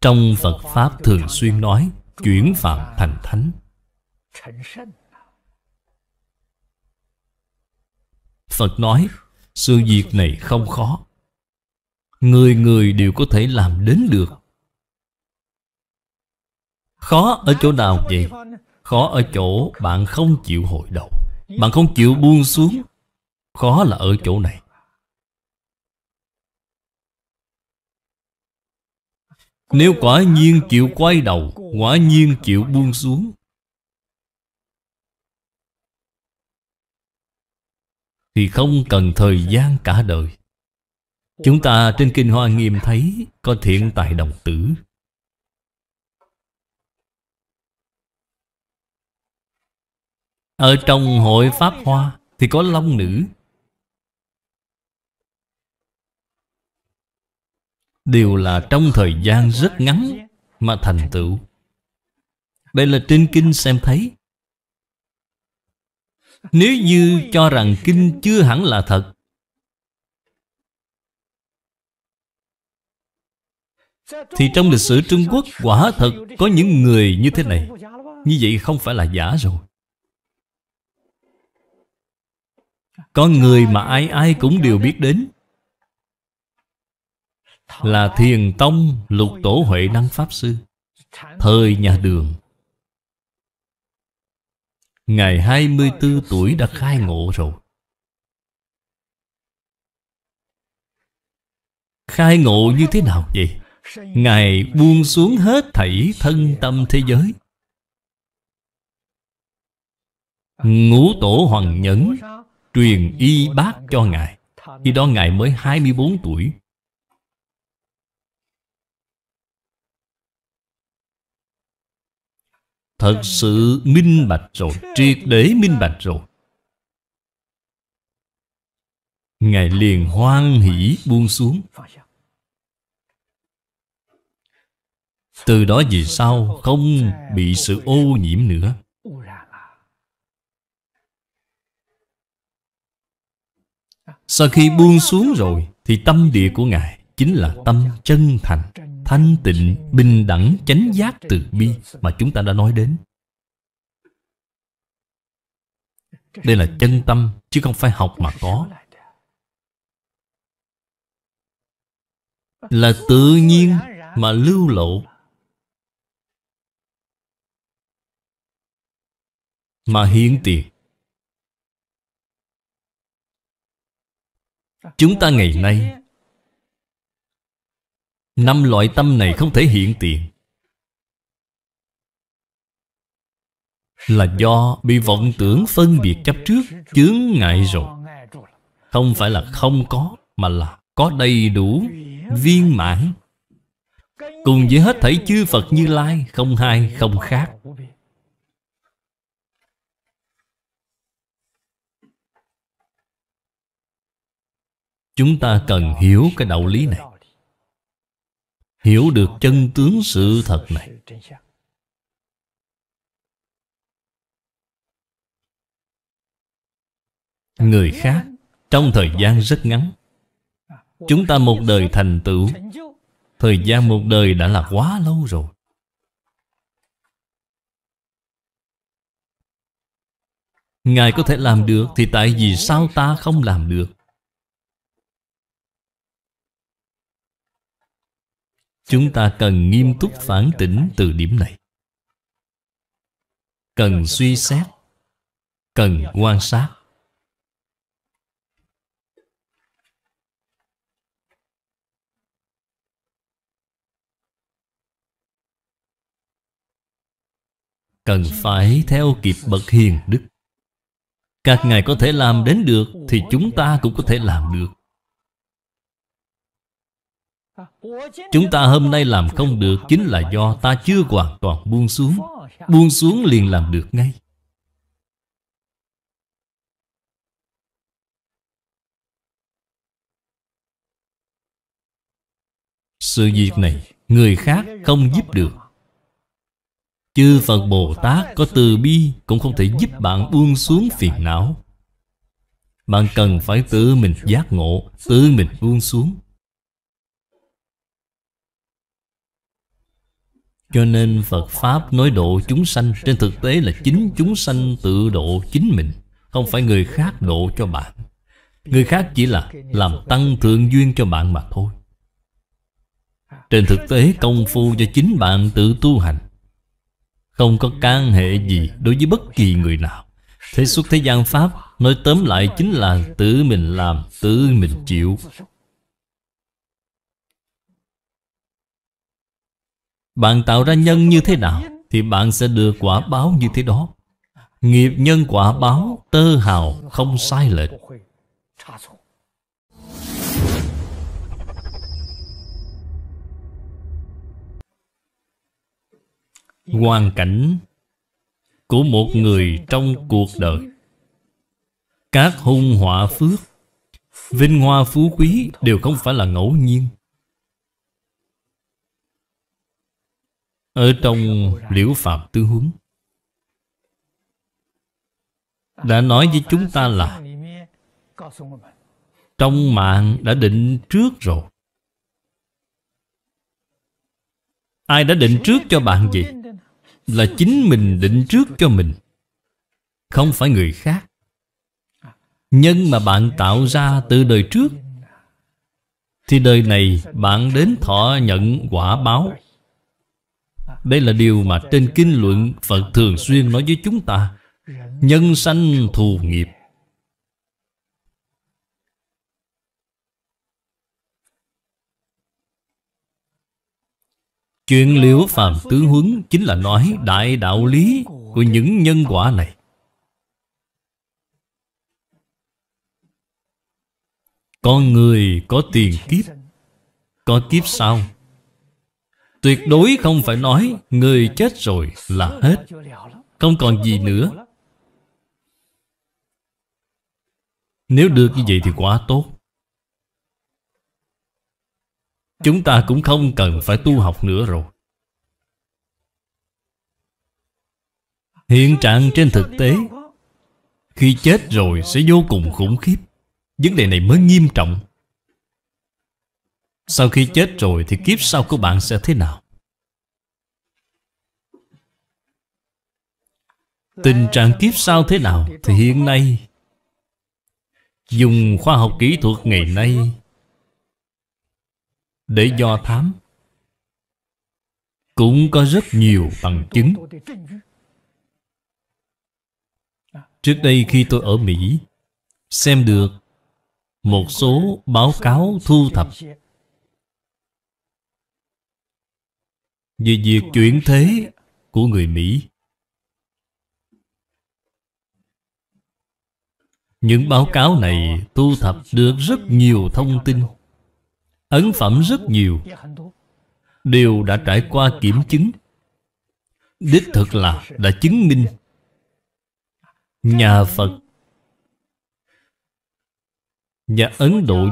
Trong Phật Pháp thường xuyên nói Chuyển phạm thành thánh Phật nói Sự việc này không khó Người người đều có thể làm đến được Khó ở chỗ nào vậy? Khó ở chỗ bạn không chịu hội đầu Bạn không chịu buông xuống Khó là ở chỗ này Nếu quả nhiên chịu quay đầu Quả nhiên chịu buông xuống Thì không cần thời gian cả đời Chúng ta trên Kinh Hoa Nghiêm thấy Có thiện tài đồng tử Ở trong hội Pháp Hoa Thì có Long Nữ Đều là trong thời gian rất ngắn Mà thành tựu Đây là trên kinh xem thấy Nếu như cho rằng kinh chưa hẳn là thật Thì trong lịch sử Trung Quốc quả thật có những người như thế này Như vậy không phải là giả rồi Có người mà ai ai cũng đều biết đến là Thiền Tông Lục Tổ Huệ Năng Pháp Sư Thời nhà đường Ngày 24 tuổi đã khai ngộ rồi Khai ngộ như thế nào vậy? Ngài buông xuống hết thảy thân tâm thế giới Ngũ tổ hoàng nhẫn Truyền y bác cho Ngài Khi đó Ngài mới 24 tuổi Thật sự minh bạch rồi Triệt để minh bạch rồi Ngài liền hoan hỷ buông xuống Từ đó vì sao không bị sự ô nhiễm nữa Sau khi buông xuống rồi Thì tâm địa của Ngài chính là tâm chân thành thanh tịnh, bình đẳng, chánh giác, từ bi mà chúng ta đã nói đến. Đây là chân tâm, chứ không phải học mà có. Là tự nhiên mà lưu lộ mà hiến tiền chúng ta ngày nay Năm loại tâm này không thể hiện tiền Là do bị vọng tưởng phân biệt chấp trước Chướng ngại rồi Không phải là không có Mà là có đầy đủ Viên mãn Cùng với hết thảy chư Phật như Lai Không hai không khác Chúng ta cần hiểu cái đạo lý này Hiểu được chân tướng sự thật này Người khác Trong thời gian rất ngắn Chúng ta một đời thành tựu Thời gian một đời đã là quá lâu rồi Ngài có thể làm được Thì tại vì sao ta không làm được Chúng ta cần nghiêm túc phản tỉnh từ điểm này Cần suy xét Cần quan sát Cần phải theo kịp bậc hiền đức Các ngài có thể làm đến được Thì chúng ta cũng có thể làm được Chúng ta hôm nay làm không được Chính là do ta chưa hoàn toàn buông xuống Buông xuống liền làm được ngay Sự việc này Người khác không giúp được Chư Phật Bồ Tát có từ bi Cũng không thể giúp bạn buông xuống phiền não Bạn cần phải tự mình giác ngộ Tự mình buông xuống Cho nên Phật Pháp nói độ chúng sanh Trên thực tế là chính chúng sanh tự độ chính mình Không phải người khác độ cho bạn Người khác chỉ là làm tăng thượng duyên cho bạn mà thôi Trên thực tế công phu cho chính bạn tự tu hành Không có can hệ gì đối với bất kỳ người nào Thế xuất thế gian Pháp Nói tóm lại chính là tự mình làm, tự mình chịu Bạn tạo ra nhân như thế nào Thì bạn sẽ được quả báo như thế đó Nghiệp nhân quả báo Tơ hào không sai lệch Hoàn cảnh Của một người trong cuộc đời Các hung họa phước Vinh hoa phú quý đều không phải là ngẫu nhiên Ở trong Liễu Phạm Tứ Huấn Đã nói với chúng ta là Trong mạng đã định trước rồi Ai đã định trước cho bạn gì? Là chính mình định trước cho mình Không phải người khác Nhân mà bạn tạo ra từ đời trước Thì đời này bạn đến thọ nhận quả báo đây là điều mà trên kinh luận Phật thường xuyên nói với chúng ta Nhân sanh thù nghiệp Chuyện liễu phàm tướng huấn Chính là nói đại đạo lý Của những nhân quả này Con người có tiền kiếp Có kiếp sau Tuyệt đối không phải nói Người chết rồi là hết Không còn gì nữa Nếu được như vậy thì quá tốt Chúng ta cũng không cần phải tu học nữa rồi Hiện trạng trên thực tế Khi chết rồi sẽ vô cùng khủng khiếp Vấn đề này mới nghiêm trọng sau khi chết rồi thì kiếp sau của bạn sẽ thế nào? Tình trạng kiếp sau thế nào thì hiện nay Dùng khoa học kỹ thuật ngày nay Để do thám Cũng có rất nhiều bằng chứng Trước đây khi tôi ở Mỹ Xem được một số báo cáo thu thập về việc chuyển thế của người Mỹ. Những báo cáo này thu thập được rất nhiều thông tin Ấn phẩm rất nhiều Đều đã trải qua kiểm chứng Đích thực là đã chứng minh Nhà Phật và Ấn Độ